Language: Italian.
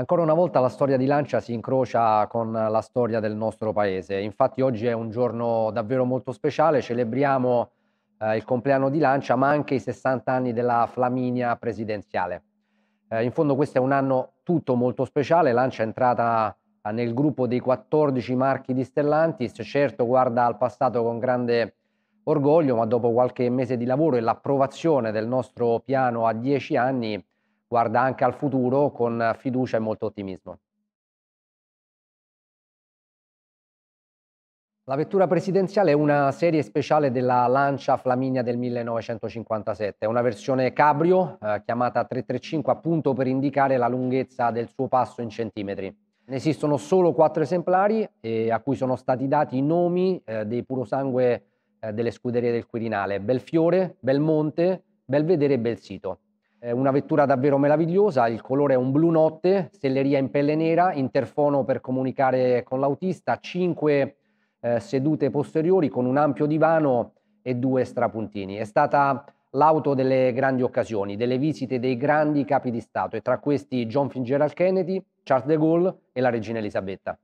Ancora una volta la storia di Lancia si incrocia con la storia del nostro paese, infatti oggi è un giorno davvero molto speciale, celebriamo eh, il compleanno di Lancia ma anche i 60 anni della Flaminia presidenziale. Eh, in fondo questo è un anno tutto molto speciale, Lancia è entrata eh, nel gruppo dei 14 marchi di Stellantis, certo guarda al passato con grande orgoglio ma dopo qualche mese di lavoro e l'approvazione del nostro piano a 10 anni guarda anche al futuro con fiducia e molto ottimismo. La vettura presidenziale è una serie speciale della Lancia Flaminia del 1957, è una versione cabrio eh, chiamata 335 appunto per indicare la lunghezza del suo passo in centimetri. Ne esistono solo quattro esemplari eh, a cui sono stati dati i nomi eh, dei purosangue eh, delle scuderie del Quirinale, Belfiore, Belmonte, Belvedere e Belsito una vettura davvero meravigliosa, il colore è un blu notte, selleria in pelle nera, interfono per comunicare con l'autista, 5 eh, sedute posteriori con un ampio divano e due strapuntini. È stata l'auto delle grandi occasioni, delle visite dei grandi capi di Stato e tra questi John Fitzgerald Kennedy, Charles de Gaulle e la regina Elisabetta.